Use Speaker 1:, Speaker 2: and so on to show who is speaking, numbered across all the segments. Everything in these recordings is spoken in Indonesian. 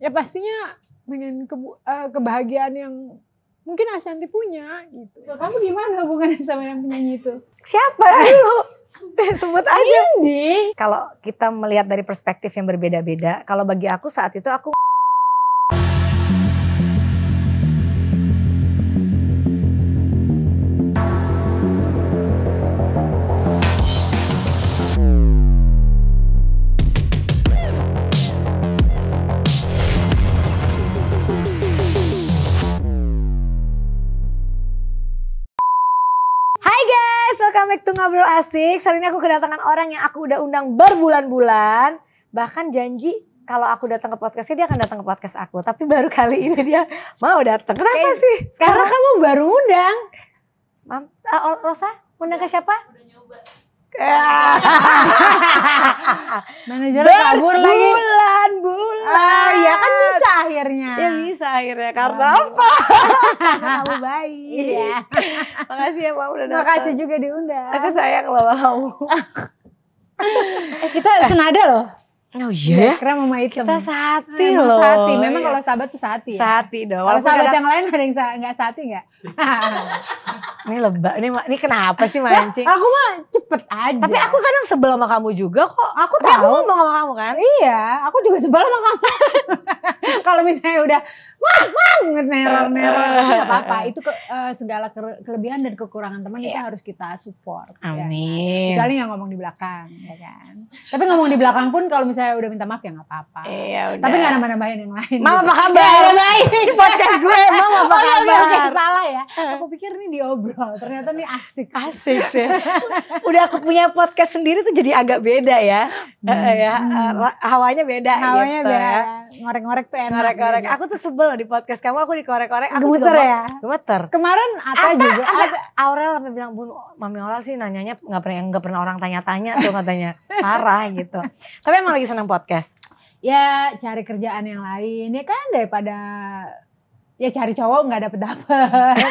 Speaker 1: ya pastinya pengen ke, uh, eh, kebahagiaan yang mungkin Ashanti punya gitu. kamu gimana hubungannya sama yang penyanyi itu? Siapa lu?
Speaker 2: Sebut aja. Kalau kita melihat dari perspektif yang berbeda-beda, kalau bagi aku saat itu aku asik. Hari ini aku kedatangan orang yang aku udah undang berbulan-bulan. Bahkan janji kalau aku datang ke podcastnya dia akan datang ke podcast aku. Tapi baru kali ini dia mau datang. Kenapa eh, sih? Sekarang kamu baru undang. Mam, uh, Rosa, undang ke iya. siapa?
Speaker 1: Manajer kabur lagi.
Speaker 2: Bulan, bulan. Ah, ya kan bisa akhirnya. Ya bisa akhirnya karena wow. apa?
Speaker 1: kamu baik. Iya. Makasih ya Pak udah datang. Makasih juga diundang. Aku sayang loh kamu. eh, kita senada loh. Oh iya. Yeah. Ya, mama hitam. Kita sehati Memang loh. Sehati. Memang yeah. kalau sahabat tuh sehati. Ya? Sehati
Speaker 2: dong. Kalau sahabat yang
Speaker 1: lain ada yang nggak sehati nggak?
Speaker 2: ini lebak. Ini, ini kenapa sih mancing? aku
Speaker 1: mah cepet aja. Tapi aku kadang
Speaker 2: sebel sama kamu juga kok. Aku tahu. Aku ngomong sama kamu kan? Iya. Aku juga sebel sama kamu.
Speaker 1: kalau misalnya udah wah, wah. neror neror nggak apa-apa. Itu ke, uh, segala ke, kelebihan dan kekurangan teman yeah. itu harus kita support. Ya kan? Amin. Ya Kecuali gak ngomong di belakang, ya kan. Tapi ngomong di belakang pun kalau misalnya udah udah minta maaf ya nggak apa-apa. Iya, udah. Tapi nggak nambah-nambahin yang lain. Mama gitu. apa kabar? Ya, ini podcast gue, Mama apa oh, iya, iya, kabar? Okay, iya, salah ya. Aku pikir ini diobrol, ternyata ini asik. Asik sih. udah aku
Speaker 2: punya podcast sendiri tuh jadi agak beda ya. Hmm. Uh, ya, uh, hawanya beda Hawanya gitu. beda. Ya. Ngorek-ngorek tuh enak. Ngorek-ngorek. Aku tuh sebel di podcast kamu, aku dikorek-korek. Aku gemeter ya? Gemeter. Kemarin Ata, Ata juga. Ata, Aurel sampai bilang, Bu, Mami Aurel sih nanyanya nggak pernah, nggak pernah orang tanya-tanya tuh katanya. Parah gitu. Tapi emang lagi senang podcast?
Speaker 1: Ya cari kerjaan yang lain ya kan daripada ya cari cowok nggak dapet dapet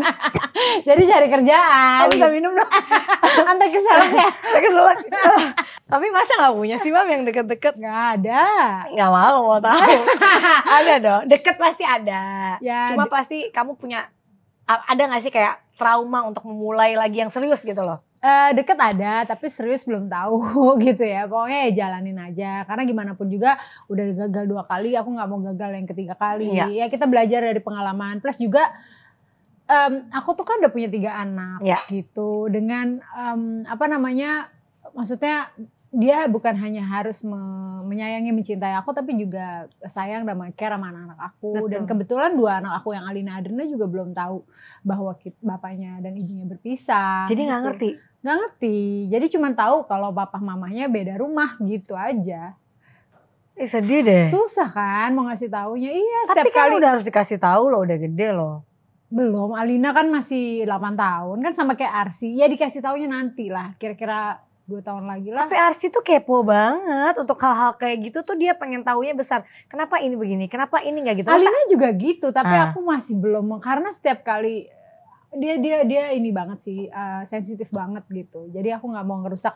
Speaker 1: jadi cari kerjaan kita minum dong sampai keselak ya sampai keselak
Speaker 2: tapi masa nggak punya sih mam yang deket-deket nggak ada nggak mau mau tahu ada dong deket pasti ada ya, cuma pasti kamu punya ada nggak sih kayak trauma untuk memulai lagi yang serius gitu loh? Uh, deket ada
Speaker 1: tapi serius belum tahu gitu ya pokoknya ya jalanin aja karena gimana pun juga udah gagal dua kali aku nggak mau gagal yang ketiga kali iya. ya kita belajar dari pengalaman plus juga um, aku tuh kan udah punya tiga anak iya. gitu dengan um, apa namanya maksudnya dia bukan hanya harus me menyayangi mencintai aku tapi juga sayang dan care sama anak-anak aku Betul. dan kebetulan dua anak aku yang Alina Adrena juga belum tahu bahwa bapaknya dan ibunya berpisah jadi nggak gitu. ngerti nggak ngerti jadi cuma tahu kalau bapak mamanya beda rumah gitu aja Eh, sedih deh. Susah kan mau ngasih taunya. Iya, Tapi setiap kan kali udah harus
Speaker 2: dikasih tahu loh, udah gede loh.
Speaker 1: Belum, Alina kan masih 8 tahun kan sama kayak Arsi. Ya dikasih taunya nanti lah, kira-kira dua tahun lagi lah. Tapi Arsi tuh kepo banget untuk hal-hal kayak gitu tuh dia pengen tahunya besar. Kenapa ini
Speaker 2: begini? Kenapa ini nggak gitu? Alina Masa... juga
Speaker 1: gitu, tapi ah. aku masih belum karena setiap kali eh, dia dia dia ini banget sih uh, sensitif banget gitu. Jadi aku nggak mau ngerusak.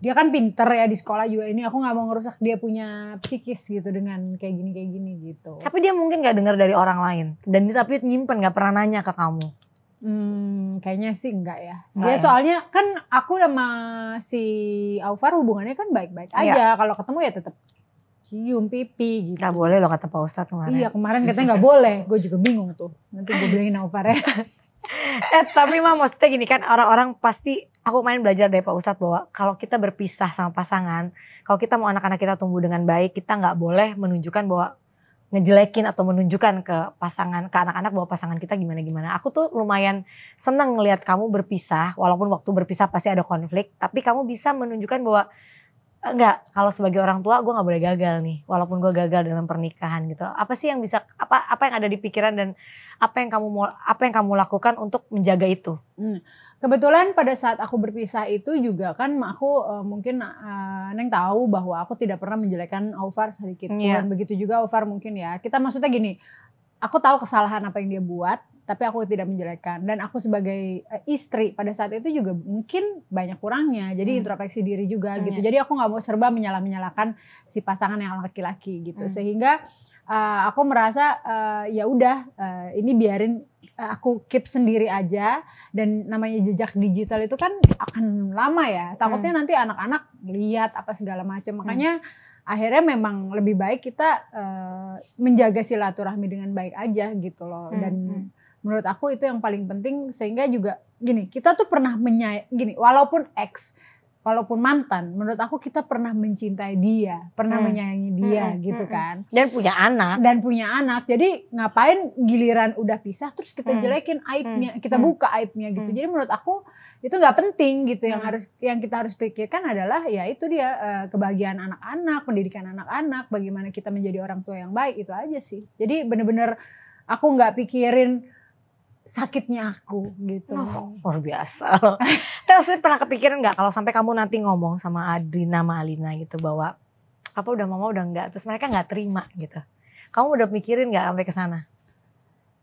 Speaker 1: Dia kan pinter ya di sekolah juga ini. Aku nggak mau ngerusak dia punya psikis gitu dengan kayak gini kayak gini gitu.
Speaker 2: Tapi dia mungkin nggak dengar dari orang lain dan dia tapi nyimpen nggak pernah nanya ke kamu.
Speaker 1: Hmm, kayaknya sih enggak ya. nah, soalnya ya soalnya kan aku sama si Aufar hubungannya kan baik-baik iya. aja. Ya. Kalau ketemu ya tetap cium pipi gitu. Gak boleh loh kata Pak Ustadz kemarin. Iya kemarin katanya gak boleh. Gue juga bingung tuh. Nanti gue bilangin Aufar ya.
Speaker 2: eh tapi mah maksudnya gini kan orang-orang pasti aku main belajar dari Pak Ustadz bahwa kalau kita berpisah sama pasangan, kalau kita mau anak-anak kita tumbuh dengan baik, kita nggak boleh menunjukkan bahwa ngejelekin atau menunjukkan ke pasangan ke anak-anak bahwa pasangan kita gimana-gimana. Aku tuh lumayan senang ngelihat kamu berpisah walaupun waktu berpisah pasti ada konflik, tapi kamu bisa menunjukkan bahwa Enggak, kalau sebagai orang tua gue nggak boleh gagal nih, walaupun gue gagal dalam pernikahan gitu. Apa sih yang bisa apa apa yang ada di pikiran dan apa yang kamu apa yang kamu lakukan untuk menjaga itu?
Speaker 1: Hmm. Kebetulan pada saat aku berpisah itu juga kan aku uh, mungkin uh, neng tahu bahwa aku tidak pernah menjelekan Ovar sedikit yeah. dan iya. begitu juga Ovar mungkin ya. Kita maksudnya gini, aku tahu kesalahan apa yang dia buat tapi aku tidak menjelekkan dan aku sebagai eh, istri pada saat itu juga mungkin banyak kurangnya jadi hmm. introspeksi diri juga hmm. gitu jadi aku nggak mau serba menyalah menyalahkan si pasangan yang laki-laki gitu hmm. sehingga uh, aku merasa uh, ya udah uh, ini biarin aku keep sendiri aja dan namanya jejak digital itu kan akan lama ya takutnya hmm. nanti anak-anak lihat apa segala macam hmm. makanya hmm akhirnya memang lebih baik kita uh, menjaga silaturahmi dengan baik aja gitu loh hmm, dan hmm menurut aku itu yang paling penting sehingga juga gini kita tuh pernah menyay gini walaupun ex walaupun mantan, menurut aku kita pernah mencintai dia, pernah hmm. menyayangi dia hmm. hmm gitu hmm, hmm. kan. Dan punya anak. Dan punya anak. Jadi ngapain giliran udah pisah terus kita hmm. jelekin aibnya, hmm. kita buka aibnya gitu. Hmm. Jadi menurut aku itu nggak penting gitu. Yang harus yang kita harus pikirkan adalah ya itu dia eh, kebahagiaan anak-anak, pendidikan anak-anak, bagaimana kita menjadi orang tua yang baik itu aja sih. Jadi bener-bener aku nggak pikirin sakitnya aku gitu. Oh,
Speaker 2: luar biasa. Terus pernah kepikiran nggak kalau sampai kamu nanti ngomong sama Adrina sama Alina gitu bahwa apa udah mama udah nggak terus mereka nggak terima gitu.
Speaker 1: Kamu udah mikirin nggak sampai ke sana?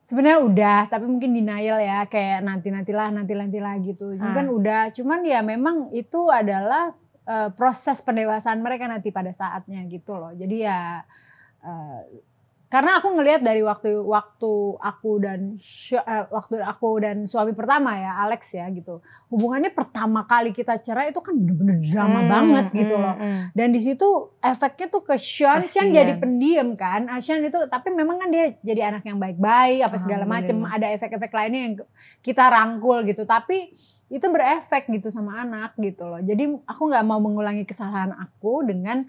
Speaker 1: Sebenarnya udah, tapi mungkin denial ya kayak nanti nantilah nanti nanti lah gitu. Mungkin ah. kan udah, cuman ya memang itu adalah uh, proses pendewasaan mereka nanti pada saatnya gitu loh. Jadi ya eh, karena aku ngelihat dari waktu waktu aku dan eh, waktu aku dan suami pertama ya Alex ya gitu hubungannya pertama kali kita cerai itu kan bener-bener drama hmm, banget hmm, gitu loh hmm. dan di situ efeknya tuh ke Sean Sean jadi pendiam kan ah, Sean itu tapi memang kan dia jadi anak yang baik-baik apa ah, segala macem ada efek-efek lainnya yang kita rangkul gitu tapi itu berefek gitu sama anak gitu loh jadi aku nggak mau mengulangi kesalahan aku dengan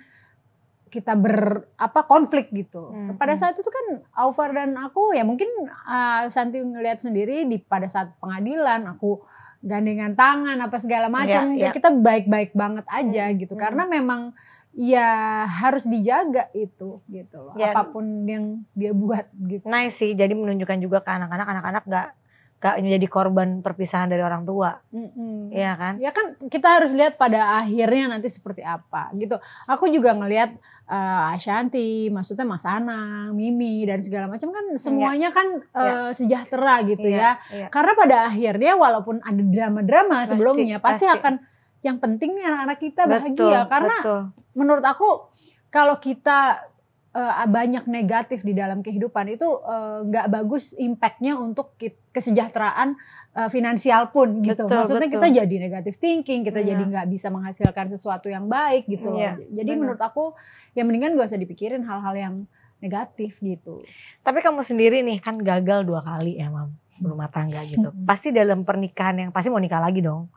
Speaker 1: kita ber apa konflik gitu. Hmm. Pada hmm. saat itu kan Alvar dan aku ya mungkin uh, Santi ngelihat sendiri di pada saat pengadilan aku gandengan tangan apa segala ya, macam yeah, yeah. kita baik-baik banget aja hmm. gitu hmm. karena memang ya harus dijaga itu gitu loh. Yeah. Apapun yang dia buat gitu. Nice sih. Jadi menunjukkan juga ke anak-anak anak-anak gak gak menjadi korban perpisahan dari orang tua, mm-hmm. ya kan? Ya kan kita harus lihat pada akhirnya nanti seperti apa gitu. Aku juga ngelihat uh, Ashanti, maksudnya Mas Anang, Mimi dan segala macam kan iya. semuanya yeah. kan uh, sejahtera gitu yeah. ya. Yeah. Karena pada akhirnya walaupun ada drama-drama sebelumnya pasti, pasti akan yang penting nih anak-anak kita bahagia betul, karena betul. menurut aku kalau kita uh, banyak negatif di dalam kehidupan itu eh, nggak uh, bagus impactnya untuk kesejahteraan uh, finansial pun gitu. Betul, Maksudnya betul. kita jadi negatif thinking, kita ya. jadi nggak bisa menghasilkan sesuatu yang baik gitu. Ya, jadi bener. menurut aku ya mendingan gak usah dipikirin hal-hal yang negatif gitu.
Speaker 2: Tapi kamu sendiri nih kan gagal dua kali ya mam berumah tangga gitu. Hmm. pasti dalam pernikahan yang pasti mau nikah lagi dong.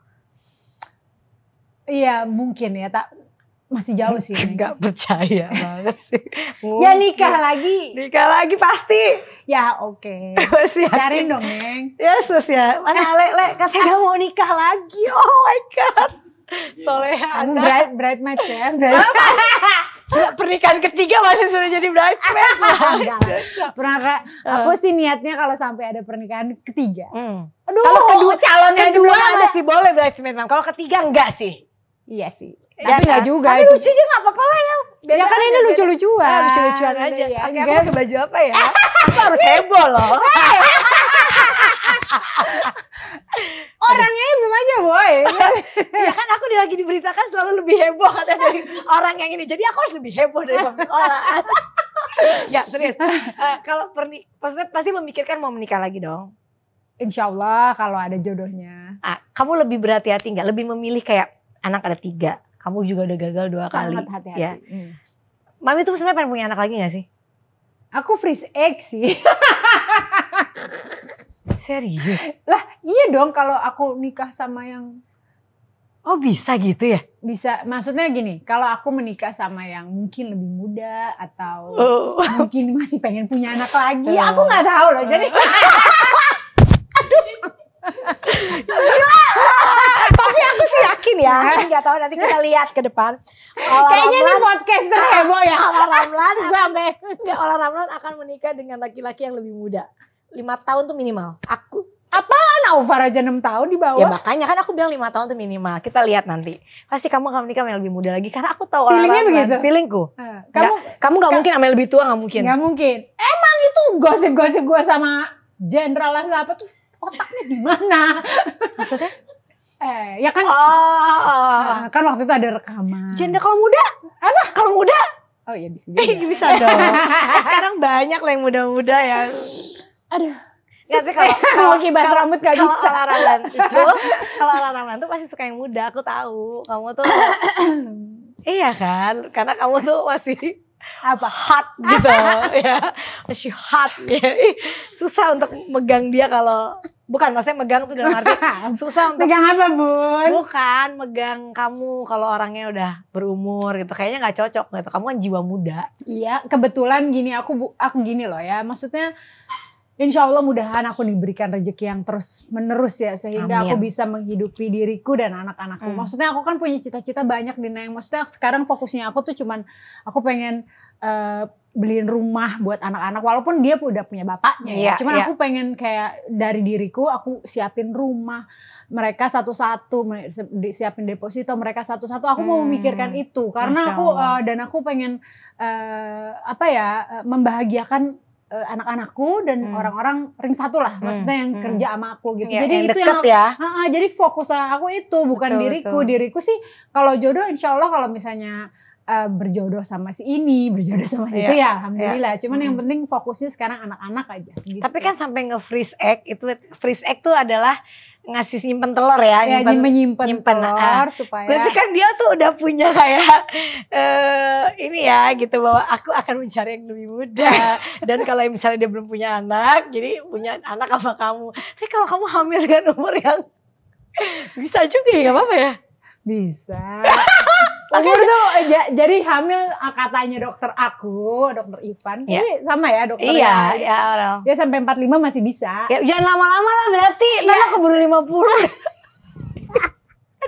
Speaker 1: Iya mungkin ya tak masih jauh sih. Gak percaya banget sih. ya nikah lagi. Nikah lagi pasti. Ya oke. Okay. Cariin dong Neng. Yesus ya. Mana
Speaker 2: Lek, Lek katanya gak ah. mau nikah lagi. Oh my God. Soleha. Kamu
Speaker 1: bright, match ya. Bridesmaid. pernikahan ketiga masih sudah jadi bridesmaid. Enggak Pernah kak, ah. aku sih niatnya kalau sampai ada pernikahan ketiga. Hmm. Aduh, kalau kedua calon yang kedua masih
Speaker 2: boleh bridesmaid, Mam. Kalau ketiga enggak sih.
Speaker 1: Iya sih. Ya Tapi nggak kan? juga. Tapi lucu juga nggak apa-apa lah ya. ya kan ini lucu-lucuan. Ah, lucu-lucuan aja. Ya. Oke, aku pakai baju apa ya? aku harus heboh loh.
Speaker 2: Orangnya heboh aja boy. ya kan aku lagi diberitakan selalu lebih heboh kata dari orang yang ini. Jadi aku harus lebih heboh dari orang ya serius. Uh, kalau pernik, pasti memikirkan mau menikah lagi dong. Insya Allah kalau ada jodohnya. Ah, kamu lebih berhati-hati nggak? Lebih memilih kayak anak ada tiga, kamu juga udah gagal dua Sangat kali. Sangat hati-hati. Ya. Hmm. Mami tuh sebenarnya pengen punya anak lagi gak sih?
Speaker 1: Aku freeze egg sih. Serius? Lah iya dong kalau aku nikah sama yang Oh bisa gitu ya? Bisa, maksudnya gini, kalau aku menikah sama yang mungkin lebih muda atau oh. mungkin masih pengen punya anak lagi, oh. aku nggak tahu loh. Jadi,
Speaker 2: aduh, gila mungkin ya, kan nggak tahu nanti kita lihat ke depan.
Speaker 1: Ola Kayaknya Ramlan, ini podcast terheboh ya. Ola
Speaker 2: Ramlan, akan, Ola Ramlan akan menikah dengan laki-laki yang lebih muda. Lima tahun tuh minimal. Aku Apaan Alvar
Speaker 1: aja 6 tahun di bawah? Ya makanya
Speaker 2: kan aku bilang lima tahun tuh minimal. Kita lihat nanti. Pasti kamu akan menikah sama yang lebih muda lagi. Karena aku
Speaker 1: tahu Feelingnya begitu? Feelingku. Eh, kamu gak,
Speaker 2: kamu gak mungkin sama yang lebih tua gak mungkin. nggak mungkin.
Speaker 1: Emang itu gosip-gosip gue sama jenderal apa tuh otaknya di mana? Maksudnya? Eh, ya kan? Oh. Kan waktu itu ada rekaman. Janda kalau muda? Apa? Kalau muda? Oh iya bisa juga. Eh, bisa dong. eh, sekarang
Speaker 2: banyak lah yang muda-muda ya Aduh. Ya, tapi kalau kalau kibas rambut gak kalau, bisa. Kalau Ramadan itu, kalau Ramadan tuh pasti suka yang muda, aku tahu. Kamu tuh Iya kan? Karena kamu tuh masih apa hot gitu ya. Masih hot ya. Susah untuk megang dia kalau Bukan, maksudnya megang tuh dalam arti susah untuk... Megang apa, Bun? Bukan, megang kamu kalau orangnya udah berumur gitu. Kayaknya nggak cocok gitu. Kamu kan jiwa muda. Iya,
Speaker 1: kebetulan gini aku aku gini loh ya. Maksudnya Insya Allah mudahan aku diberikan rezeki yang terus menerus ya sehingga Amin. aku bisa menghidupi diriku dan anak-anakku. Hmm. Maksudnya aku kan punya cita-cita banyak di yang maksudnya sekarang fokusnya aku tuh cuman aku pengen uh, beliin rumah buat anak-anak walaupun dia udah punya bapaknya ya. Yeah, Cuman yeah. aku pengen kayak dari diriku aku siapin rumah mereka satu-satu siapin deposito mereka satu-satu aku hmm. mau memikirkan itu karena aku uh, dan aku pengen uh, apa ya eh, membahagiakan uh, anak-anakku dan hmm. orang-orang ring satu lah hmm, maksudnya yang hmm. kerja sama aku gitu ya, jadi yang itu deket yang aku, ya uh, uh, jadi fokus aku itu bukan betul, diriku betul. diriku sih kalau jodoh insyaallah kalau misalnya uh, berjodoh sama si ini, berjodoh sama si iya, itu ya alhamdulillah. Ya. Cuman hmm. yang penting fokusnya sekarang anak-anak aja. Gitu. Tapi kan sampai nge-freeze egg itu freeze egg tuh adalah
Speaker 2: ngasih nyimpen telur ya, ya nyimpen, nyimpen, nyimpen, ah. telur supaya berarti kan dia tuh udah punya kayak uh, ini ya gitu bahwa aku akan mencari yang lebih muda dan kalau misalnya dia belum punya anak jadi punya anak apa kamu tapi kalau kamu hamil dengan
Speaker 1: umur yang bisa juga ya nggak apa-apa ya bisa umur tuh eh, jadi hamil ah, katanya dokter aku, dokter Ivan. ya. Ini sama ya dokter Iya, ya. Ya, ya sampai 45 masih bisa. Ya, jangan lama-lama lah berarti. Iya. Ntar keburu
Speaker 2: 50.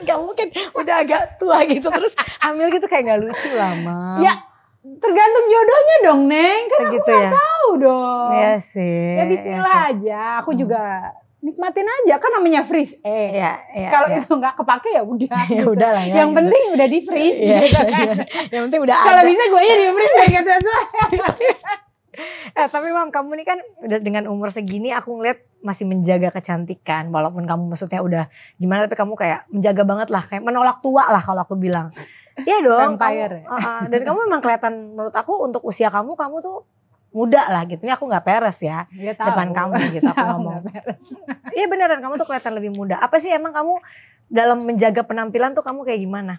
Speaker 2: Gak mungkin udah agak tua gitu terus
Speaker 1: hamil gitu kayak gak lucu lama. Ya tergantung jodohnya dong Neng. Kan gitu aku gak ya? tahu dong. Iya sih. Ya iya bismillah ya, sih. aja. Aku hmm. juga nikmatin aja kan namanya freeze eh ya, ya, kalau ya. itu nggak kepake ya udah ya gitu. udah lah ya, yang gitu. penting udah di freeze ya, gitu iya, kan ya, yang penting udah kalau bisa gue aja di freeze gitu
Speaker 2: eh, tapi mam kamu ini kan dengan umur segini aku ngeliat masih menjaga kecantikan walaupun kamu maksudnya udah gimana tapi kamu kayak menjaga banget lah kayak menolak tua lah kalau aku bilang Iya dong. Vampire. Kamu, uh, uh, dan kamu memang kelihatan menurut aku untuk usia kamu kamu tuh muda lah gitu. Ini aku nggak peres ya, ya tahu. depan kamu gitu aku ngomong. Iya beneran kamu tuh kelihatan lebih muda. Apa sih emang kamu dalam menjaga penampilan tuh kamu kayak gimana?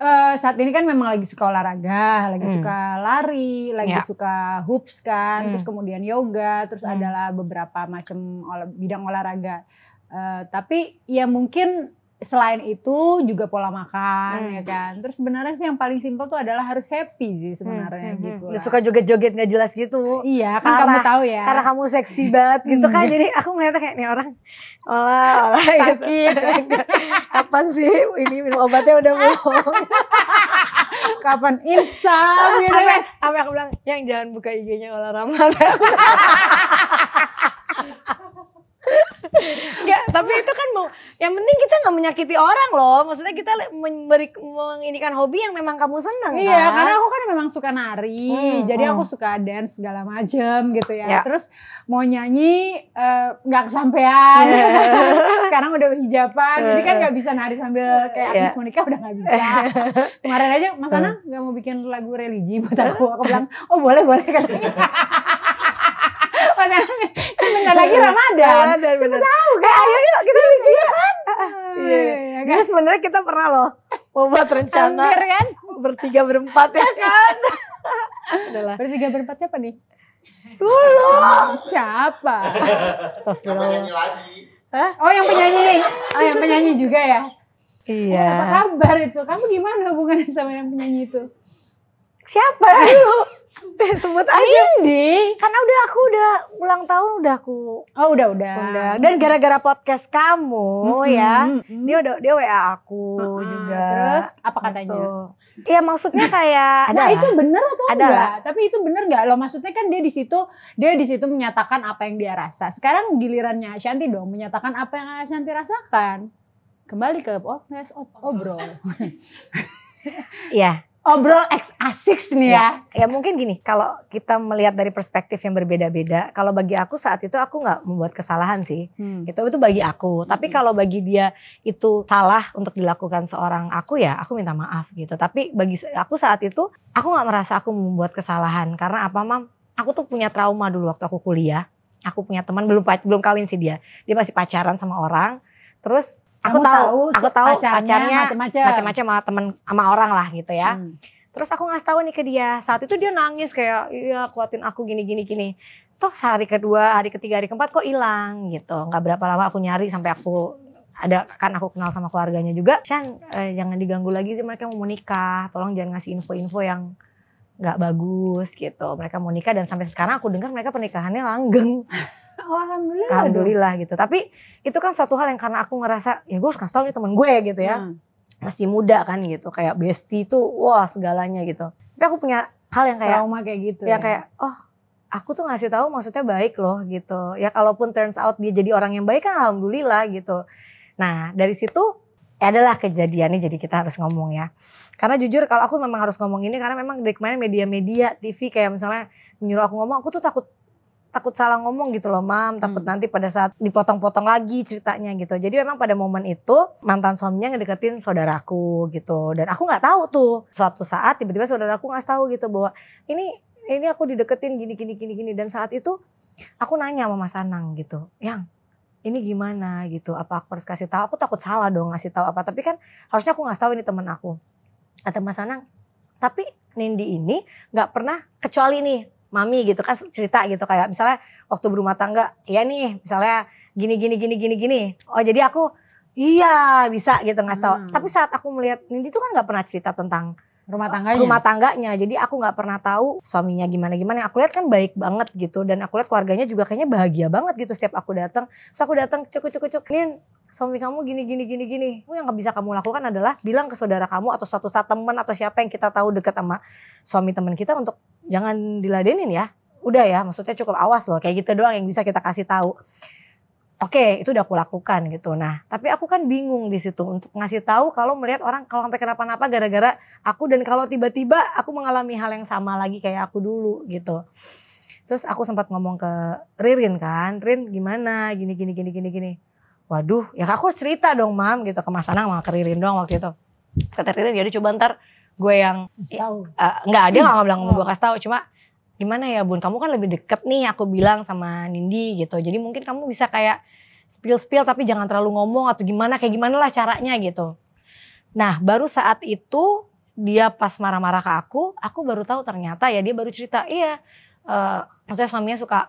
Speaker 1: Uh, saat ini kan memang lagi suka olahraga, lagi hmm. suka lari, lagi yeah. suka hoops kan, hmm. terus kemudian yoga, terus hmm. adalah beberapa macam olah, bidang olahraga. Uh, tapi ya mungkin selain itu juga pola makan hmm. ya kan. Terus sebenarnya sih yang paling simpel tuh adalah harus happy sih sebenarnya hmm. hmm gitu. Hmm. Lah. Suka
Speaker 2: joget-joget nggak jelas gitu. Iya, kan karena, kamu tahu
Speaker 1: ya. Karena kamu seksi
Speaker 2: banget gitu kan. Hmm. Jadi
Speaker 1: aku ngeliatnya kayak nih orang
Speaker 2: olah olah gitu. sakit. Gitu. Kapan sih ini minum obatnya udah bohong. Kapan insaf gitu kan. aku bilang, yang jangan buka IG-nya olah ramah Gak, tapi itu kan mau yang penting kita nggak menyakiti orang loh. Maksudnya kita memberi mengindikan hobi yang memang kamu seneng iya, kan? karena aku
Speaker 1: kan memang suka nari. Hmm, jadi hmm. aku suka dance segala macem gitu ya. ya. Terus mau nyanyi eh, nggak uh, kesampaian. Sekarang udah hijapan, jadi kan nggak bisa nari sambil kayak Agnes ya. Monica udah nggak bisa. Kemarin aja Mas Anang hmm. nggak mau bikin lagu religi buat aku. Aku bilang, "Oh, boleh, boleh kan." bentar lagi Ramadan. Siapa tahu kan? Eh, ayo yuk kita bikin. Ah, ah, ah. Iya. Iya.
Speaker 2: iya sebenarnya kita pernah loh membuat rencana. Hampir
Speaker 1: kan? Bertiga berempat ya kan? Adalah. Bertiga berempat siapa nih? Dulu. Siapa? Astagfirullah. lagi. Hah? Oh yang penyanyi, oh yang penyanyi juga ya? Iya. Oh, apa kabar itu? Kamu gimana hubungannya sama yang penyanyi itu? siapa eh. lu? Eh, sebut aja.
Speaker 2: Indi. Karena udah aku udah ulang tahun udah aku. Oh udah udah. Undang. Dan hmm. gara-gara podcast
Speaker 1: kamu mm-hmm. ya, hmm, hmm. dia udah dia WA aku mm-hmm. juga. Terus apa katanya? Gitu. Iya maksudnya kayak. nah itu bener atau adalah. enggak? Tapi itu bener nggak? Lo maksudnya kan dia di situ dia di situ menyatakan apa yang dia rasa. Sekarang gilirannya Shanti dong menyatakan apa yang Ashanti rasakan. Kembali ke podcast oh, obrol. Oh, iya. obrol ex asik nih ya. ya. Ya mungkin gini, kalau kita melihat dari
Speaker 2: perspektif yang berbeda-beda, kalau bagi aku saat itu aku nggak membuat kesalahan sih. Hmm. Itu itu bagi aku. Tapi hmm. kalau bagi dia itu salah untuk dilakukan seorang aku ya, aku minta maaf gitu. Tapi bagi aku saat itu aku nggak merasa aku membuat kesalahan karena apa, Mam? Aku tuh punya trauma dulu waktu aku kuliah. Aku punya teman belum belum kawin sih dia. Dia masih pacaran sama orang. Terus aku tahu, tahu aku tahu pacarnya, pacarnya macam-macam macam-macam sama temen sama orang lah gitu ya hmm. terus aku ngasih tahu nih ke dia saat itu dia nangis kayak iya kuatin aku gini gini gini toh sehari kedua hari ketiga hari keempat kok hilang gitu nggak berapa lama aku nyari sampai aku ada kan aku kenal sama keluarganya juga Chan, eh, jangan diganggu lagi sih mereka mau menikah. tolong jangan ngasih info-info yang nggak bagus gitu mereka mau nikah dan sampai sekarang aku dengar mereka pernikahannya langgeng Oh, alhamdulillah alhamdulillah gitu tapi itu kan satu hal yang karena aku ngerasa ya gue harus kasih tau nih temen gue gitu ya hmm. masih muda kan gitu kayak bestie tuh wah segalanya gitu tapi aku punya hal yang kayak trauma kayak gitu ya, ya kayak oh aku tuh ngasih tahu maksudnya baik loh gitu ya kalaupun turns out dia jadi orang yang baik kan alhamdulillah gitu nah dari situ ya adalah kejadiannya jadi kita harus ngomong ya. Karena jujur kalau aku memang harus ngomong ini karena memang dari kemarin media-media TV kayak misalnya menyuruh aku ngomong aku tuh takut takut salah ngomong gitu loh mam takut hmm. nanti pada saat dipotong-potong lagi ceritanya gitu jadi memang pada momen itu mantan suaminya ngedeketin saudaraku gitu dan aku nggak tahu tuh suatu saat tiba-tiba saudaraku nggak tahu gitu bahwa ini ini aku dideketin gini gini gini gini dan saat itu aku nanya sama Mas Anang gitu yang ini gimana gitu apa aku harus kasih tahu aku takut salah dong ngasih tahu apa tapi kan harusnya aku nggak tahu ini teman aku atau Mas Anang tapi Nindi ini nggak pernah kecuali nih mami gitu kan cerita gitu kayak misalnya waktu berumah tangga ya nih misalnya gini gini gini gini gini oh jadi aku iya bisa gitu nggak tahu hmm. tapi saat aku melihat Nindi tuh kan nggak pernah cerita tentang rumah tangganya rumah tangganya jadi aku nggak pernah tahu suaminya gimana gimana aku lihat kan baik banget gitu dan aku lihat keluarganya juga kayaknya bahagia banget gitu setiap aku datang so aku datang cukup cukup cukup ini suami kamu gini gini gini gini. Yang nggak bisa kamu lakukan adalah bilang ke saudara kamu atau suatu saat teman atau siapa yang kita tahu dekat sama suami teman kita untuk jangan diladenin ya. Udah ya, maksudnya cukup awas loh. Kayak gitu doang yang bisa kita kasih tahu. Oke, itu udah aku lakukan gitu. Nah, tapi aku kan bingung di situ untuk ngasih tahu kalau melihat orang kalau sampai kenapa-napa gara-gara aku dan kalau tiba-tiba aku mengalami hal yang sama lagi kayak aku dulu gitu. Terus aku sempat ngomong ke Ririn kan, Rin gimana gini gini gini gini gini waduh ya aku cerita dong mam gitu ke Mas Anang sama ke doang waktu itu kata Ririn jadi ya coba ntar gue yang ya, eh, nggak ada nggak bilang hmm. gue kasih tahu cuma gimana ya bun kamu kan lebih deket nih aku bilang sama Nindi gitu jadi mungkin kamu bisa kayak spill spill tapi jangan terlalu ngomong atau gimana kayak gimana lah caranya gitu nah baru saat itu dia pas marah-marah ke aku aku baru tahu ternyata ya dia baru cerita iya uh, maksudnya suaminya suka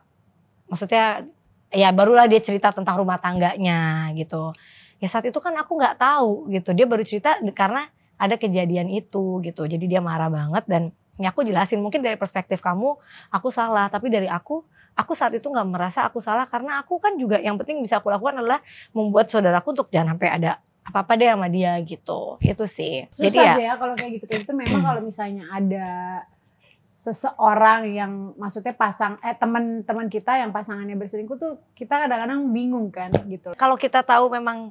Speaker 2: maksudnya ya barulah dia cerita tentang rumah tangganya gitu ya saat itu kan aku nggak tahu gitu dia baru cerita karena ada kejadian itu gitu jadi dia marah banget dan ya aku jelasin mungkin dari perspektif kamu aku salah tapi dari aku aku saat itu nggak merasa aku salah karena aku kan juga yang penting bisa aku lakukan adalah membuat saudaraku untuk jangan sampai ada apa-apa deh sama dia gitu itu sih susah jadi ya, ya
Speaker 1: kalau kayak gitu kayak gitu memang kalau misalnya ada seseorang yang maksudnya pasang eh teman-teman kita yang pasangannya berselingkuh tuh kita kadang-kadang bingung kan gitu. Kalau kita tahu memang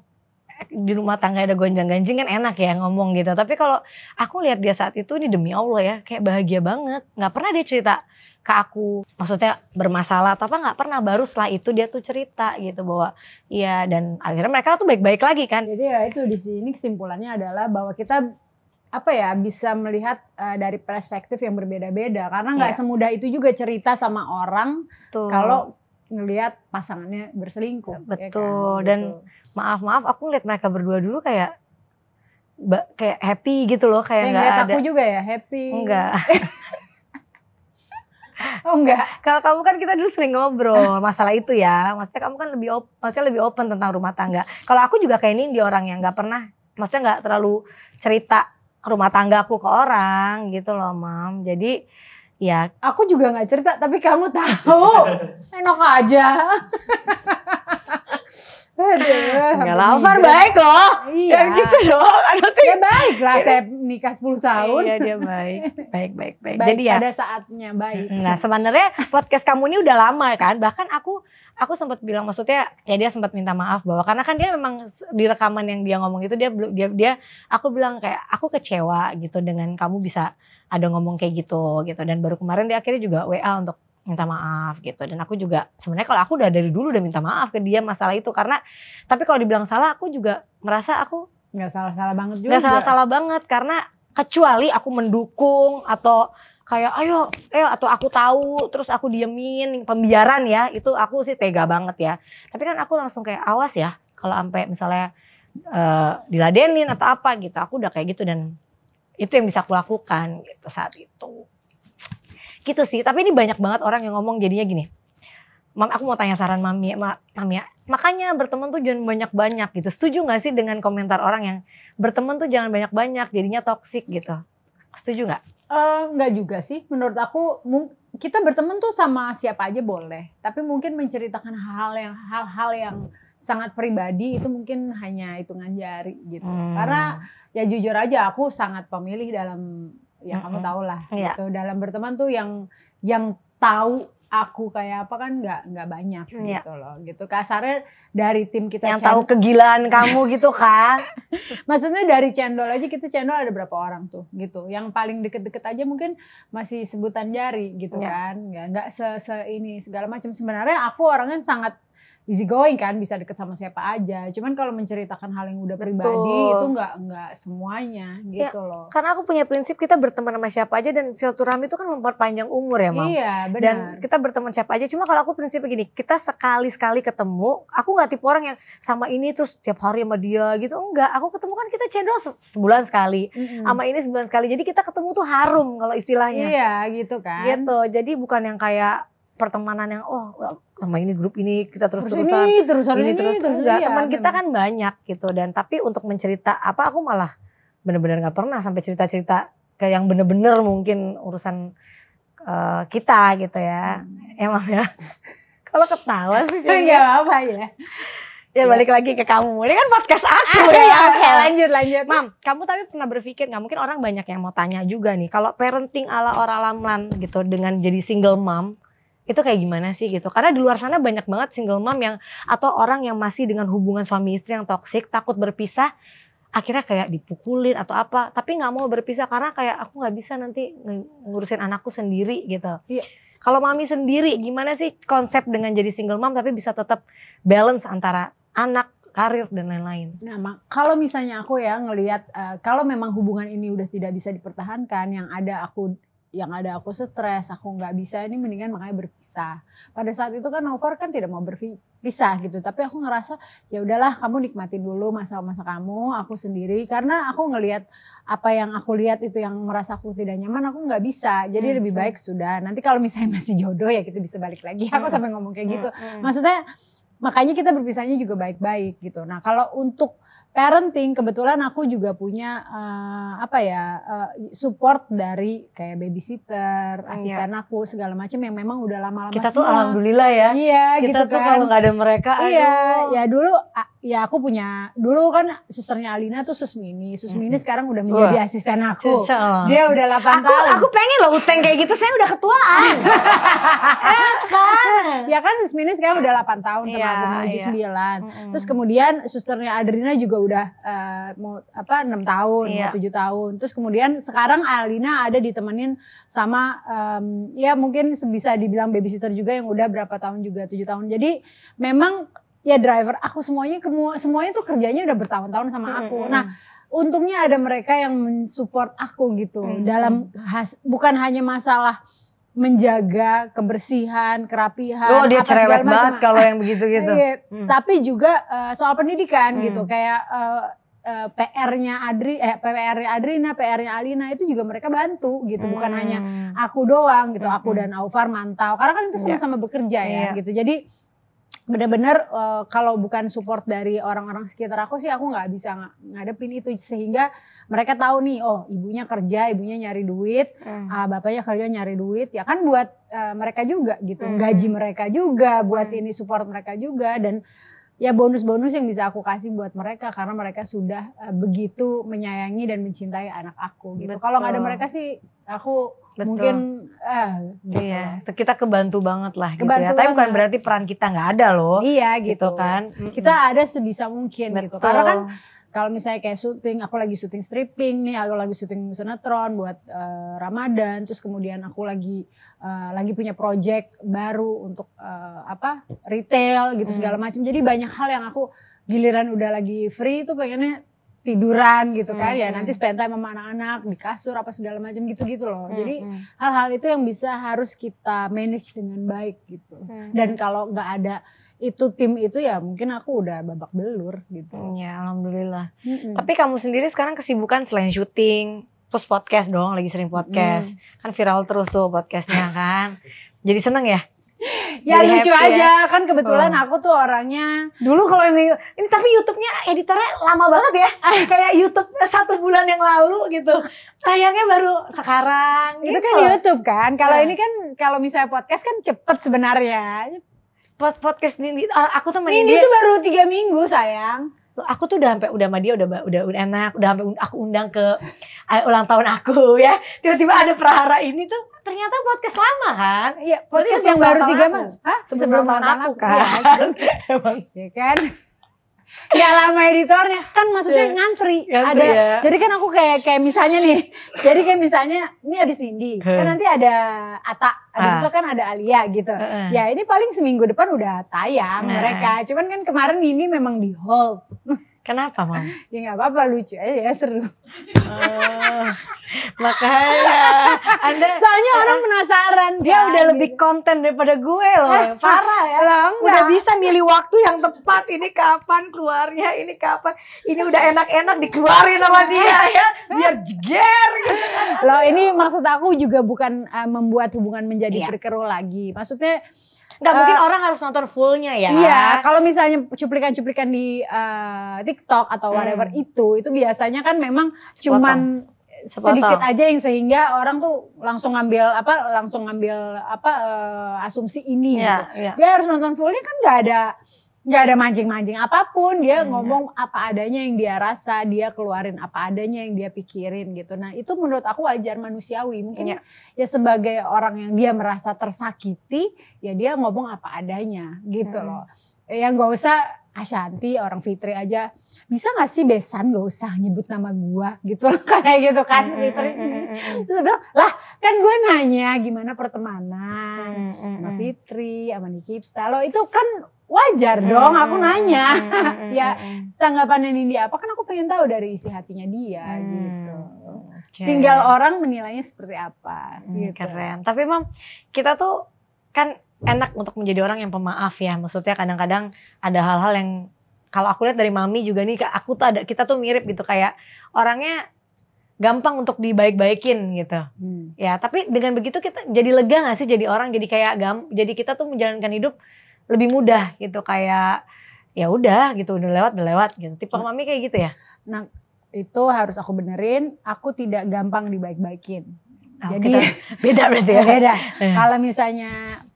Speaker 2: di rumah tangga ada gonjang-ganjing kan enak ya ngomong gitu. Tapi kalau aku lihat dia saat itu ini demi Allah ya kayak bahagia banget. Nggak pernah dia cerita ke aku maksudnya bermasalah atau apa nggak pernah baru setelah itu dia tuh cerita gitu bahwa iya dan akhirnya
Speaker 1: mereka tuh baik-baik lagi kan jadi ya itu di sini kesimpulannya adalah bahwa kita apa ya bisa melihat uh, dari perspektif yang berbeda-beda karena nggak yeah. semudah itu juga cerita sama orang kalau ngelihat pasangannya berselingkuh betul ya kan? Gitu. dan betul.
Speaker 2: maaf maaf aku ngeliat mereka berdua dulu kayak kayak happy gitu loh kayak nggak ada aku juga
Speaker 1: ya happy enggak Oh enggak. Kalau
Speaker 2: kamu kan kita dulu sering ngobrol masalah itu ya. Maksudnya kamu kan lebih open, maksudnya lebih open tentang rumah tangga. Kalau aku juga kayak ini di orang yang nggak pernah, maksudnya nggak terlalu cerita rumah tangga aku ke orang gitu loh mam jadi ya aku juga nggak cerita tapi kamu
Speaker 1: tahu enak aja Aduh, Enggak lah, baik loh. Iya. Ya gitu dong. Aduh, ya baik lah, saya nikah 10 tahun. Iya, dia baik. Baik, baik, baik. baik Jadi ada ya. pada saatnya baik. Nah, sebenarnya podcast
Speaker 2: kamu ini udah lama kan. Bahkan aku aku sempat bilang maksudnya ya dia sempat minta maaf bahwa karena kan dia memang di rekaman yang dia ngomong itu dia dia dia aku bilang kayak aku kecewa gitu dengan kamu bisa ada ngomong kayak gitu gitu dan baru kemarin dia akhirnya juga WA untuk minta maaf gitu dan aku juga sebenarnya kalau aku udah dari dulu udah minta maaf ke dia masalah itu karena tapi kalau dibilang salah aku juga merasa aku nggak salah-salah banget juga nggak salah-salah banget karena kecuali aku mendukung atau kayak ayo ayo atau aku tahu terus aku diemin pembiaran ya itu aku sih tega banget ya tapi kan aku langsung kayak awas ya kalau sampai misalnya uh, diladenin atau apa gitu aku udah kayak gitu dan itu yang bisa aku lakukan gitu saat itu gitu sih tapi ini banyak banget orang yang ngomong jadinya gini Mam, aku mau tanya saran mami, ya, mami ya. Makanya berteman tuh jangan banyak-banyak gitu. Setuju gak sih dengan komentar orang yang berteman tuh jangan banyak-banyak, jadinya toksik gitu?
Speaker 1: Setuju nggak? Uh, nggak juga sih. Menurut aku kita berteman tuh sama siapa aja boleh. Tapi mungkin menceritakan hal-hal yang hal-hal yang sangat pribadi itu mungkin hanya hitungan jari gitu. Hmm. Karena ya jujur aja aku sangat pemilih dalam ya mm-hmm. kamu tau lah yeah. gitu dalam berteman tuh yang yang tahu aku kayak apa kan nggak nggak banyak yeah. gitu loh gitu kasarnya dari tim kita yang tahu kegilaan kamu gitu kan maksudnya dari cendol aja kita cendol ada berapa orang tuh gitu yang paling deket-deket aja mungkin masih sebutan jari gitu yeah. kan nggak nggak se, se ini segala macam sebenarnya aku orangnya sangat easy going kan bisa deket sama siapa aja cuman kalau menceritakan hal yang udah Betul. pribadi itu nggak nggak semuanya ya, gitu ya, loh karena aku punya
Speaker 2: prinsip kita berteman sama siapa aja dan silaturahmi itu kan memperpanjang umur ya mam iya benar dan kita berteman siapa aja cuma kalau aku prinsip begini kita sekali sekali ketemu aku nggak tipe orang yang sama ini terus tiap hari sama dia gitu enggak aku ketemu kan kita cendol sebulan sekali mm -hmm. sama ini sebulan sekali jadi kita ketemu tuh harum kalau istilahnya iya gitu kan gitu jadi bukan yang kayak pertemanan yang oh lama ini grup ini kita terus terusan ini terusan ini, ini terus terus enggak iya, teman kita kan banyak gitu dan tapi untuk mencerita apa aku malah benar-benar nggak pernah sampai cerita-cerita ke yang bener-bener mungkin urusan uh, kita gitu ya hmm. emang ya kalau ketawa sih nggak iya, apa ya Ya iya. balik lagi ke kamu. Ini kan podcast aku ah, ya. Iya, oke, lanjut lanjut. Mam, kamu tapi pernah berpikir nggak mungkin orang banyak yang mau tanya juga nih. Kalau parenting ala orang lamlan gitu dengan jadi single mom, itu kayak gimana sih gitu. Karena di luar sana banyak banget single mom yang atau orang yang masih dengan hubungan suami istri yang toksik, takut berpisah, akhirnya kayak dipukulin atau apa tapi nggak mau berpisah karena kayak aku nggak bisa nanti ngurusin anakku sendiri gitu iya. kalau mami sendiri gimana sih konsep dengan jadi single mom tapi bisa tetap balance antara anak karir dan lain-lain nah
Speaker 1: mak kalau misalnya aku ya ngelihat uh, kalau memang hubungan ini udah tidak bisa dipertahankan yang ada aku yang ada aku stres, aku nggak bisa ini mendingan makanya berpisah. Pada saat itu kan Novar kan tidak mau berpisah gitu, tapi aku ngerasa ya udahlah kamu nikmatin dulu masa-masa kamu, aku sendiri karena aku ngelihat apa yang aku lihat itu yang merasa aku tidak nyaman, aku nggak bisa. Jadi hmm. lebih baik sudah. Nanti kalau misalnya masih jodoh ya kita bisa balik lagi. Aku hmm, sampai ngomong kayak gitu. Hmm, hmm. Maksudnya makanya kita berpisahnya juga baik-baik gitu. Nah kalau untuk parenting kebetulan aku juga punya uh, apa ya uh, support dari kayak babysitter, oh, asisten aku segala macam yang memang udah lama-lama kita tuh alhamdulillah ya iya kita gitu tuh kan. kalau nggak ada mereka iya aduh. ya dulu ya aku punya dulu kan susternya Alina tuh Susmini Susmini hmm. sekarang udah menjadi Wah. asisten aku Susel. dia udah 8 tahun aku pengen loh uteng kayak gitu saya udah ketuaan ya kan ya kan Susmini sekarang udah 8 tahun sama yeah, aku menuju yeah. 9 mm -hmm. terus kemudian susternya Adrina juga udah uh, mau apa enam tahun, iya. mau tujuh tahun. Terus kemudian sekarang Alina ada ditemenin sama um, ya mungkin bisa dibilang babysitter juga yang udah berapa tahun juga tujuh tahun. Jadi memang ya driver aku semuanya semuanya tuh kerjanya udah bertahun-tahun sama aku. Mm -hmm. Nah untungnya ada mereka yang mensupport aku gitu mm -hmm. dalam has, bukan hanya masalah menjaga kebersihan, kerapihan. Oh dia cerewet banget kalau yang
Speaker 2: begitu-gitu. iya. hmm.
Speaker 1: Tapi juga uh, soal pendidikan hmm. gitu, kayak uh, eh, eh, PR-nya Adri, eh PR-nya Adrina, PR-nya Alina itu juga mereka bantu gitu, hmm. bukan hanya hmm. aku doang gitu, hmm. aku dan Aufar mantau. Karena kan itu iya. sama-sama bekerja ya iya. gitu, jadi Bener-bener uh, kalau bukan support dari orang-orang sekitar aku sih aku nggak bisa ng ngadepin itu sehingga mereka tahu nih oh ibunya kerja ibunya nyari duit hmm. uh, bapaknya kerja nyari duit ya kan buat uh, mereka juga gitu hmm. gaji mereka juga buat hmm. ini support mereka juga dan ya bonus-bonus yang bisa aku kasih buat mereka karena mereka sudah eh, begitu menyayangi dan mencintai anak aku gitu kalau nggak ada mereka sih aku Betul. mungkin ah,
Speaker 2: gitu. iya kita kebantu banget
Speaker 1: lah kebantu gitu ya tapi bukan berarti peran kita nggak ada loh iya gitu, gitu kan mm -mm. kita ada sebisa mungkin gitu. Betul. gitu karena kan kalau misalnya kayak syuting, aku lagi syuting stripping nih, aku lagi syuting sinetron buat uh, Ramadan, terus kemudian aku lagi uh, lagi punya project baru untuk uh, apa retail gitu segala macam. Jadi banyak hal yang aku giliran udah lagi free tuh pengennya tiduran gitu kan hmm. ya nanti spend time sama anak-anak di kasur apa segala macam gitu-gitu loh hmm. jadi hal-hal itu yang bisa harus kita manage dengan baik gitu hmm. dan kalau nggak ada itu tim itu ya mungkin aku udah babak belur
Speaker 2: gitu mm, ya alhamdulillah hmm. tapi kamu sendiri sekarang kesibukan selain syuting terus podcast dong lagi sering podcast hmm. kan viral terus tuh podcastnya kan jadi seneng ya
Speaker 1: ya Jadi lucu ya. aja ya? kan kebetulan oh. aku tuh orangnya
Speaker 2: dulu kalau yang ini tapi YouTube-nya editornya lama banget ya kayak YouTube satu bulan yang lalu gitu tayangnya baru
Speaker 1: sekarang gitu. itu kan gitu. YouTube kan kalau ya. ini kan kalau misalnya podcast kan cepet sebenarnya podcast ini aku tuh Nindi tuh baru tiga minggu sayang
Speaker 2: aku tuh udah sampai udah sama dia udah udah enak udah sampai aku undang ke ulang tahun aku ya tiba-tiba ada prahara ini tuh ternyata podcast lama kan iya podcast, yang baru tiga mas
Speaker 1: sebelum, sebelum tahun aku, aku iya, kan, emang ya kan ya lama editornya kan maksudnya yeah. ngantri, ngantri ada ya. jadi kan aku kayak kayak misalnya nih jadi kayak misalnya ini abis Nindi hmm. kan nanti ada Ata abis ah. itu kan ada Alia gitu hmm. ya ini paling seminggu depan udah tayang hmm. mereka cuman kan kemarin ini memang di hold Kenapa, Mam? Ya nggak apa-apa, lucu aja ya, seru. Oh,
Speaker 2: makanya Anda Soalnya orang penasaran. Dia kan? udah lebih konten daripada gue loh. Eh, Parah ya. Lang. udah bisa milih waktu yang tepat. Ini kapan keluarnya, ini kapan. Ini udah enak-enak dikeluarin sama dia ya. Biar geger
Speaker 1: gitu. Loh, ini maksud aku juga bukan uh, membuat hubungan menjadi iya. berkeruh lagi. Maksudnya Gak uh, mungkin eh, orang harus nonton fullnya ya. Iya, kalau misalnya cuplikan-cuplikan di uh, TikTok atau whatever hmm. itu, itu biasanya kan memang Sepotong. cuman Sepotong. sedikit aja yang sehingga orang tuh langsung ngambil apa langsung ngambil apa uh, asumsi ini yeah, gitu. Yeah. Dia harus nonton fullnya kan nggak ada nggak ada mancing-mancing apapun dia hmm. ngomong apa adanya yang dia rasa dia keluarin apa adanya yang dia pikirin gitu nah itu menurut aku wajar manusiawi mungkin ya. ya sebagai orang yang dia merasa tersakiti ya dia ngomong apa adanya gitu hmm. loh yang gak usah Ashanti ah, orang Fitri aja bisa gak sih besan gak usah nyebut nama gua gitu loh kayak gitu kan hmm. Fitri terus bilang lah kan gue nanya gimana pertemanan hmm. sama Fitri sama Nikita loh itu kan wajar dong aku nanya ya tanggapannya Nindi apa kan aku pengen tahu dari isi hatinya dia hmm, gitu okay. tinggal orang menilainya seperti apa hmm, gitu. keren tapi mam kita tuh kan
Speaker 2: enak untuk menjadi orang yang pemaaf ya maksudnya kadang-kadang ada hal-hal yang kalau aku lihat dari mami juga nih aku tuh ada kita tuh mirip gitu kayak orangnya gampang untuk dibaik-baikin gitu hmm. ya tapi dengan begitu kita jadi lega gak sih jadi orang jadi kayak gam jadi kita tuh menjalankan hidup lebih mudah gitu kayak ya udah gitu udah lewat udah lewat
Speaker 1: gitu. Tipe hmm. mami kayak gitu ya. Nah, itu harus aku benerin, aku tidak gampang dibaik-baikin. Oh, Jadi beda berarti ya. beda. Iya. Kalau misalnya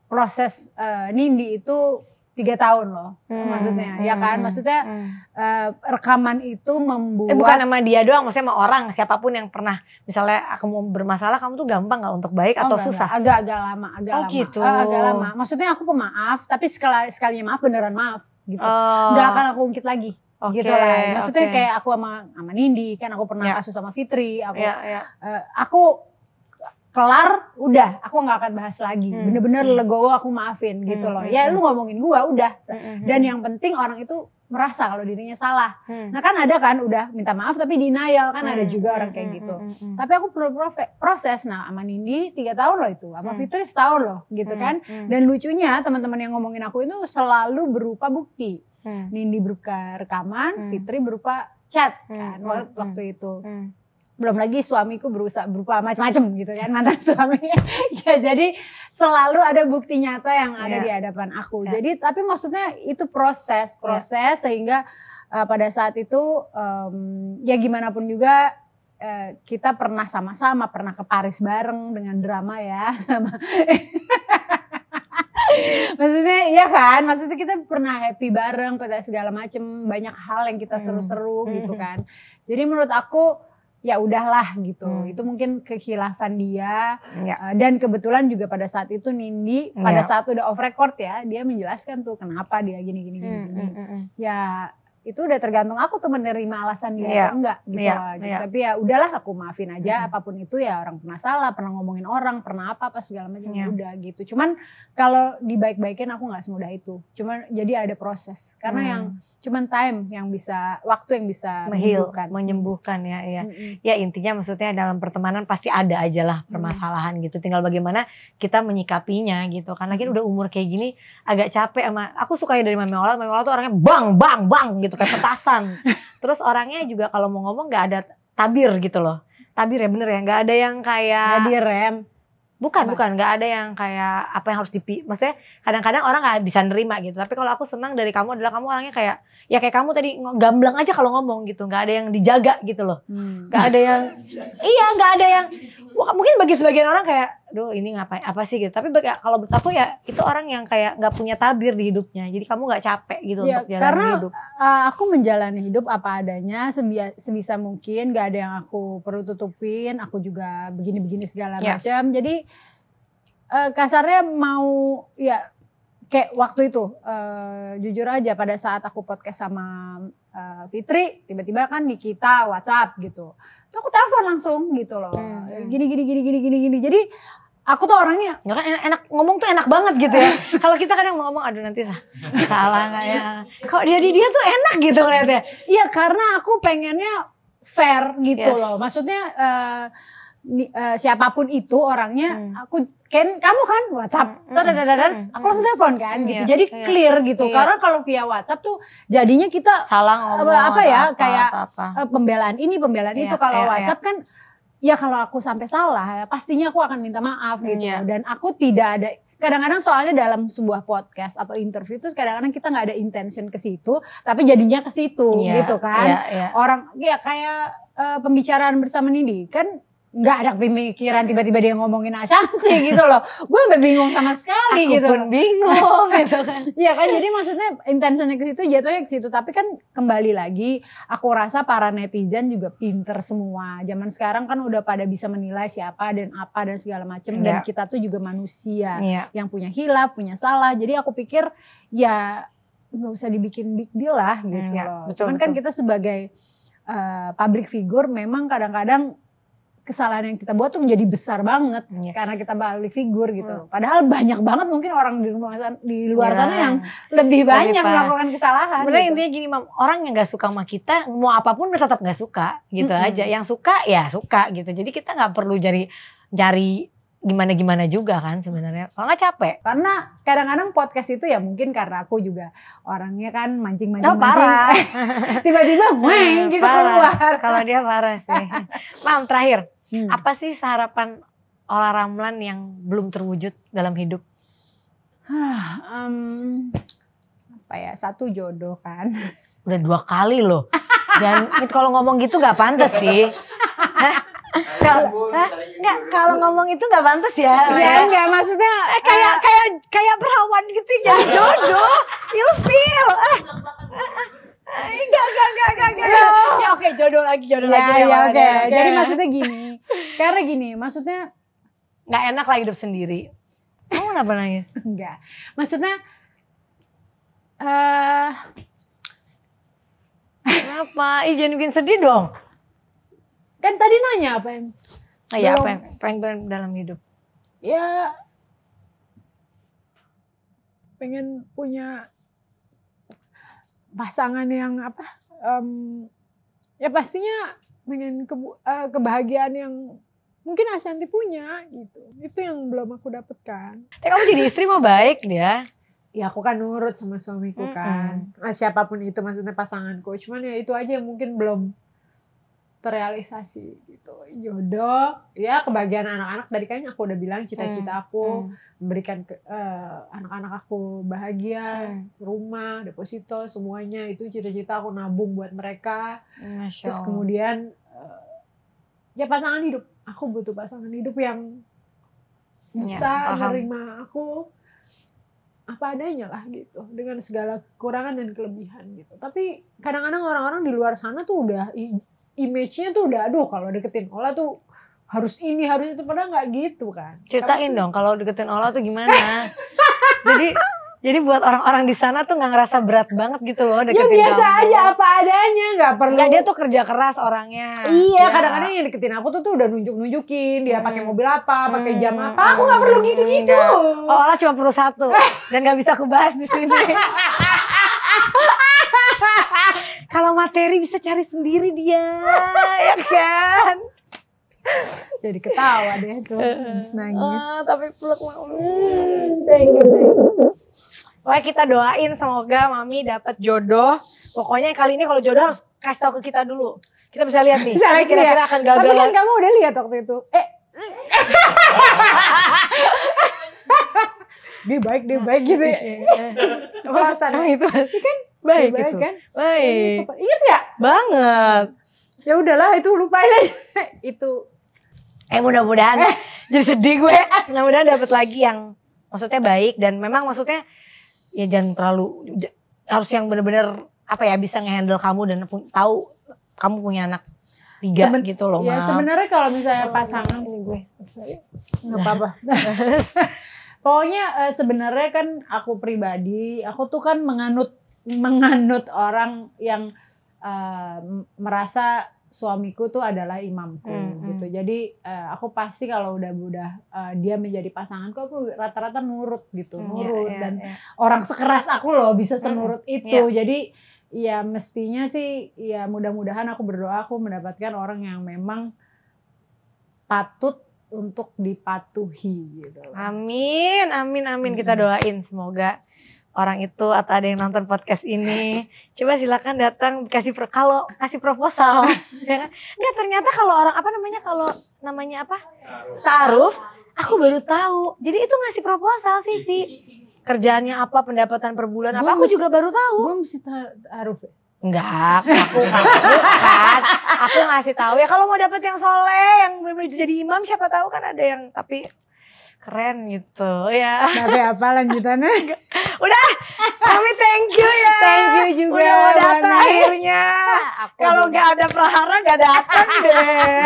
Speaker 1: proses uh, nindi itu tiga tahun loh hmm. maksudnya ya hmm. ya kan maksudnya hmm. uh, rekaman itu membuat eh, bukan sama
Speaker 2: dia doang maksudnya sama orang siapapun yang pernah misalnya aku
Speaker 1: mau bermasalah kamu tuh gampang nggak untuk baik oh, atau enggak, susah agak agak lama agak oh, lama gitu. Uh, agak lama maksudnya aku pemaaf tapi sekali sekalinya maaf beneran maaf gitu oh. nggak akan aku ungkit lagi okay, gitu lah maksudnya okay. kayak aku sama sama Nindi kan aku pernah yeah. kasus sama Fitri aku yeah, ya, ya. yeah. Uh, aku kelar udah aku nggak akan bahas lagi hmm. bener-bener hmm. legowo aku maafin hmm. gitu loh hmm, ya hmm, lu ngomongin gua udah hmm. dan yang penting orang itu merasa kalau dirinya salah hmm. nah kan ada kan udah minta maaf tapi denial kan hmm. ada juga orang kayak gitu hmm. tapi aku perlu proses nah sama Nindi tiga tahun loh itu sama hmm. Fitri setahun loh gitu hmm. kan dan lucunya teman-teman yang ngomongin aku itu selalu berupa bukti hmm. Nindi berupa rekaman hmm. Fitri berupa chat kan hmm. waktu hmm. itu hmm belum lagi suamiku berusaha berupa macam-macam gitu kan mantan suaminya ya jadi selalu ada bukti nyata yang ada yeah. di iya. hadapan aku yeah. jadi tapi maksudnya itu proses iya. proses yeah. sehingga uh, pada saat itu um, ya gimana pun juga uh, kita pernah sama-sama pernah ke Paris bareng dengan drama ya maksudnya iya kan maksudnya kita pernah happy bareng pada segala macem banyak hal yang kita hmm. seru-seru gitu hmm. kan jadi menurut aku ya udahlah gitu. Hmm. Itu mungkin kekhilafan dia ya. Eh, dan kebetulan juga pada saat itu Nindi ya. pada saat udah off record ya, dia menjelaskan tuh kenapa dia gini gini gini. Hmm, hmm, hmm, hmm. Ya itu udah tergantung aku tuh menerima alasan dia yeah. enggak gitu yeah. gitu. Yeah. tapi ya udahlah aku maafin aja mm. apapun itu ya orang pernah salah pernah ngomongin orang pernah apa apa segala macam yeah. udah gitu cuman kalau dibaik-baikin aku nggak semudah itu cuman jadi ada proses karena mm. yang cuman time yang bisa waktu yang bisa Mehil, menyembuhkan menyembuhkan ya ya mm -hmm.
Speaker 2: ya intinya maksudnya dalam pertemanan pasti ada aja lah mm. permasalahan mm. gitu tinggal bagaimana kita menyikapinya gitu karena mm. kan udah umur kayak gini agak capek sama aku sukanya dari Mami Ola Mami tuh orangnya bang bang bang gitu gitu kayak petasan. Terus orangnya juga kalau mau ngomong nggak ada tabir gitu loh. Tabir ya bener ya, nggak ada yang kayak nggak direm. Bukan, apa? bukan, nggak ada yang kayak apa yang harus dipi. Maksudnya kadang-kadang orang nggak bisa nerima gitu. Tapi kalau aku senang dari kamu adalah kamu orangnya kayak ya kayak kamu tadi gamblang aja kalau ngomong gitu, nggak ada yang dijaga gitu loh. Hmm. Nggak hmm. ada yang iya, nggak ada yang mungkin bagi sebagian orang kayak duh ini ngapain apa sih gitu tapi bagi, kalau menurut aku ya itu orang yang kayak nggak punya tabir di hidupnya jadi kamu nggak capek gitu ya, untuk jalan karena hidup
Speaker 1: uh, aku menjalani hidup apa adanya sebisa, sebisa mungkin nggak ada yang aku perlu tutupin aku juga begini-begini segala ya. macam jadi uh, kasarnya mau ya kayak waktu itu uh, jujur aja pada saat aku podcast sama uh, Fitri tiba-tiba kan di kita WhatsApp gitu. Tuh aku telepon langsung gitu loh. Hmm, hmm. Gini gini gini gini gini gini. Jadi aku tuh orangnya nggak ya kan enak, enak ngomong tuh enak banget gitu ya.
Speaker 2: Kalau kita kadang mau ngomong aduh nanti salah nggak ya. Kok di dia tuh enak gitu ngeliatnya.
Speaker 1: Iya karena aku pengennya fair gitu yes. loh. Maksudnya uh, Eh, siapapun itu orangnya hmm. aku Ken kamu kan WhatsApp hmm. dadadadar hmm, hmm, hmm. aku langsung telepon kan iya, gitu yeah. jadi yeah. clear gitu yeah. karena kalau via WhatsApp tuh jadinya kita salah ngomong apa ya apa, kayak apa, apa. Eh, pembelaan ini pembelaan yeah. itu kalau yeah, iya. WhatsApp yeah. kan ya kalau aku sampai salah ya pastinya aku akan minta maaf gitu yeah. dan aku tidak ada kadang-kadang soalnya dalam sebuah podcast atau interview itu kadang-kadang kita nggak ada intention ke situ tapi jadinya ke situ yeah, gitu kan yeah, yeah. orang ya kayak uh, pembicaraan bersama Nindi kan nggak ada pemikiran tiba-tiba dia ngomongin Ashanti gitu loh. Gue sampe bingung sama sekali Aku gitu. pun bingung gitu kan. Iya kan jadi maksudnya intentionnya ke situ jatuhnya ke situ tapi kan kembali lagi aku rasa para netizen juga pinter semua. Zaman sekarang kan udah pada bisa menilai siapa dan apa dan segala macem yeah. dan iya. kita tuh juga manusia yeah. yang punya hilaf, punya salah. Jadi aku pikir ya nggak usah dibikin big deal lah gitu yeah, loh. Betul, Cuman kan betul. kan kita sebagai uh, public figure memang kadang-kadang kesalahan yang kita buat tuh menjadi besar banget yeah. karena kita balik figur gitu. Hmm. Padahal banyak banget mungkin orang di rumah sana, di luar yeah. sana yang lebih banyak Lepas. melakukan kesalahan. Sebenarnya gitu. intinya gini, Mam, orang yang nggak suka sama
Speaker 2: kita mau apapun tetap nggak suka gitu -hmm. aja. Yang suka ya suka gitu. Jadi kita nggak perlu cari cari gimana-gimana juga kan sebenarnya. Kalau nggak capek.
Speaker 1: Karena kadang-kadang podcast itu ya mungkin karena aku juga orangnya kan mancing-mancing. Oh, parah. Tiba-tiba weng gitu keluar. Kalau dia parah sih. Mam terakhir. Hmm. Apa sih
Speaker 2: harapan Ola Ramlan yang belum terwujud dalam hidup?
Speaker 1: um, apa ya satu jodoh kan?
Speaker 2: Udah dua kali loh. Jangan kalau ngomong gitu gak pantas sih. Kalau kalau ngomong itu gak pantas ya. Iya ya? nggak maksudnya eh, kayak eh. kayak kayak perawan
Speaker 1: gitu ya jodoh, ilfil. Enggak, enggak, enggak, enggak, enggak. Ya, ya oke, okay, jodoh lagi, jodoh ya, lagi. Ya, oke. Okay. Okay. Jadi maksudnya gini, karena gini,
Speaker 2: maksudnya nggak enak lah hidup sendiri. Kamu kenapa nangis? Enggak.
Speaker 1: Maksudnya eh uh, Kenapa? Ih jangan bikin sedih dong. Kan tadi nanya apa yang? Ah, ya, apa yang, pengen pengen dalam hidup? Ya pengen punya pasangan yang apa um, ya pastinya pengen ke, uh, eh, kebahagiaan yang mungkin Ashanti punya gitu itu yang belum aku dapatkan. Eh kamu jadi istri mau baik dia ya aku kan nurut sama suamiku mm -hmm. kan nah, siapapun itu maksudnya pasanganku cuman ya itu aja yang mungkin belum terrealisasi gitu jodoh ya kebahagiaan anak-anak tadi kan aku udah bilang cita-cita hmm, aku hmm. memberikan eh, anak-anak uh, aku bahagia hmm. rumah deposito semuanya itu cita-cita aku nabung buat mereka Masya terus kemudian uh, ya pasangan hidup aku butuh pasangan hidup yang ya, bisa ya, menerima aku apa adanya lah gitu dengan segala kekurangan dan kelebihan gitu tapi kadang-kadang orang-orang di luar sana tuh udah image-nya tuh udah aduh kalau deketin Ola tuh harus ini harus itu padahal nggak gitu kan ceritain Karena, dong kalau deketin Ola tuh gimana jadi
Speaker 2: jadi buat orang-orang di sana tuh nggak ngerasa berat banget gitu loh ya, deketin Ya biasa kamu. aja apa adanya,
Speaker 1: nggak pernah. Nggak dia tuh kerja keras orangnya. Iya, ya. kadang-kadang ya. yang deketin aku tuh tuh udah nunjuk-nunjukin dia hmm. pakai mobil apa, pakai jam hmm. apa. Aku nggak perlu gitu-gitu. Hmm. Oh, cuma perlu satu dan nggak bisa aku bahas di sini. Kalau materi
Speaker 2: bisa cari sendiri dia, ya kan? Jadi ketawa deh tuh, nangis nangis. Oh, tapi peluk mami. Hmm, thank you, Pokoknya kita doain semoga mami dapat jodoh. Pokoknya kali ini kalau jodoh harus
Speaker 1: kasih tahu ke kita dulu. Kita bisa lihat nih. Saya kira-kira akan gagal. Tapi kan kamu udah lihat waktu itu. Eh. dia baik, dia baik gitu ya. Iya, iya.
Speaker 2: Terus, nah, itu. Ya kan baik, baik gitu. kan?
Speaker 1: Baik. Ingat ya? Banget. Ya udahlah itu lupain aja. itu eh
Speaker 2: mudah-mudahan eh. jadi sedih gue. Mudah-mudahan dapat lagi yang maksudnya baik dan memang maksudnya ya jangan terlalu harus yang benar-benar apa ya bisa ngehandle kamu dan tahu kamu punya anak tiga Seben gitu loh. Ya sebenarnya
Speaker 1: kalau misalnya pasangan ini gue nggak apa-apa. Pokoknya eh, sebenarnya kan aku pribadi, aku tuh kan menganut menganut orang yang uh, merasa suamiku tuh adalah imamku mm -hmm. gitu. Jadi uh, aku pasti kalau udah udah uh, eh, dia menjadi pasanganku aku rata-rata nurut gitu, mm, nurut yeah, yeah, dan yeah. orang sekeras aku loh bisa hmm, senurut mm -hmm. itu. Yeah. Jadi ya mestinya sih ya mudah-mudahan aku berdoa aku mendapatkan orang yang memang patut untuk dipatuhi gitu. Amin, amin, amin. Mm -hmm. Kita doain semoga
Speaker 2: orang itu atau ada yang nonton podcast ini coba silakan datang kasih pro, kalau kasih proposal ya kan nggak ternyata kalau orang apa namanya kalau namanya apa taruh aku baru tahu jadi itu ngasih proposal sih Vi kerjaannya apa pendapatan per bulan apa aku juga baru
Speaker 1: tahu gue mesti taruh Enggak, ya? aku bukan.
Speaker 2: Aku ngasih tahu ya kalau mau dapet yang soleh, yang benar-benar jadi imam siapa tahu kan ada yang tapi keren gitu ya. Tapi apa lanjutannya? Udah, kami thank you ya. Thank you juga. Udah mau datang akhirnya. Kalau nggak ada Prahara nggak datang deh.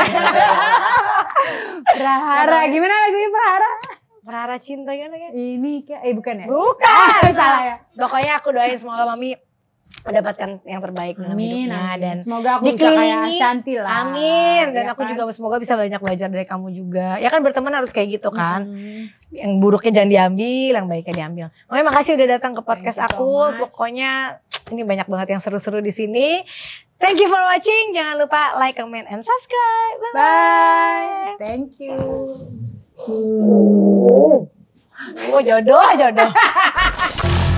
Speaker 2: prahara, gimana lagunya Prahara? Prahara cinta kan? Ini kayak, eh bukan ya? Bukan. Ah, salah ya. Pokoknya aku doain semoga mami mendapatkan yang terbaik amin, dalam hidupnya amin. dan semoga aku dikelilingi. bisa kayak Shanti lah. Amin. Dan ya aku kan? juga semoga bisa banyak belajar dari kamu juga. Ya kan berteman harus kayak gitu kan. Hmm. Yang buruknya jangan diambil, yang baiknya diambil. oke makasih udah datang ke podcast so aku. Much. Pokoknya ini banyak banget yang seru-seru di sini. Thank you for watching. Jangan lupa like, comment, and subscribe. Bye. -bye. Bye. Thank you. Oh jodoh, jodoh.